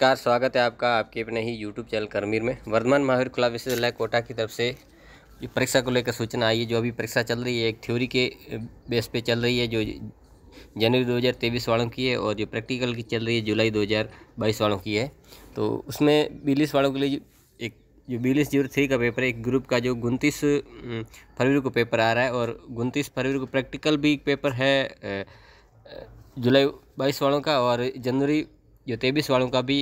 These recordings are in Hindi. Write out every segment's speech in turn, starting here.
नमस्कार स्वागत है आपका आपके अपने ही यूट्यूब चैनल करमीर में वर्धमान महावीर खुला विश्वविद्यालय कोटा की तरफ से परीक्षा को लेकर सूचना आई है जो अभी परीक्षा चल रही है एक थ्योरी के बेस पे चल रही है जो जनवरी 2023 वालों की है और जो प्रैक्टिकल की चल रही है जुलाई 2022 वालों की है तो उसमें बीलिस वालों के लिए एक जो बीलिस जीरो थ्री का पेपर है एक ग्रुप का जो उनतीस फरवरी को पेपर आ रहा है और उनतीस फरवरी को प्रैक्टिकल भी पेपर है जुलाई बाईस वालों का और जनवरी जो तेबीस वालों का भी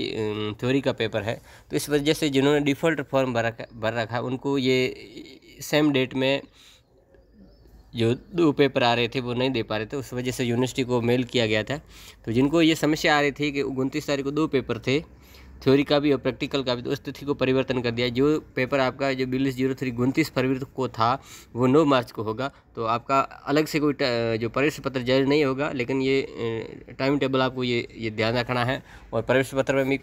थ्योरी का पेपर है तो इस वजह से जिन्होंने डिफ़ॉल्ट फॉर्म भर रखा भर रखा उनको ये सेम डेट में जो दो पेपर आ रहे थे वो नहीं दे पा रहे थे उस वजह से यूनिवर्सिटी को मेल किया गया था तो जिनको ये समस्या आ रही थी कि उनतीस तारीख को दो पेपर थे थ्योरी का भी और प्रैक्टिकल का भी तो उस तिथि को परिवर्तन कर दिया जो पेपर आपका जो बिल्लीस जीरो थ्री उनतीस फरवरी को था वो नौ मार्च को होगा तो आपका अलग से कोई जो प्रवेश पत्र जारी नहीं होगा लेकिन ये टाइम टेबल आपको ये ये ध्यान रखना है और प्रवेश पत्र में भी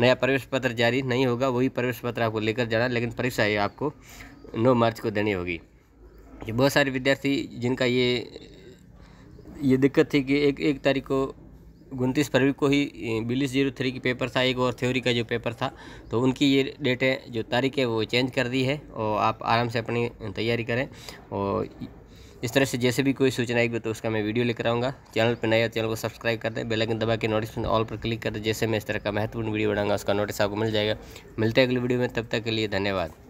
नया प्रवेश पत्र जारी नहीं होगा वही प्रवेश पत्र आपको लेकर जाना लेकिन परीक्षा ये आपको नौ मार्च को देनी होगी बहुत सारे विद्यार्थी जिनका ये ये दिक्कत थी कि एक एक तारीख को उनतीस फरवरी को ही बिलीस जीरो थ्री की पेपर था एक और थ्योरी का जो पेपर था तो उनकी ये डेट है जो तारीख है वो चेंज कर दी है और आप आराम से अपनी तैयारी करें और इस तरह से जैसे भी कोई सूचना आएगी तो उसका मैं वीडियो लेकर आऊँगा चैनल पर नया चैनल को सब्सक्राइब कर दें बेलाइकन दबा के नोटिस ऑल पर क्लिक कर दें जैसे मैं इस तरह का महत्वपूर्ण वीडियो बनाऊंगा उसका नोटिस आपको मिल जाएगा मिलते हैं अगली वीडियो में तब तक के लिए धन्यवाद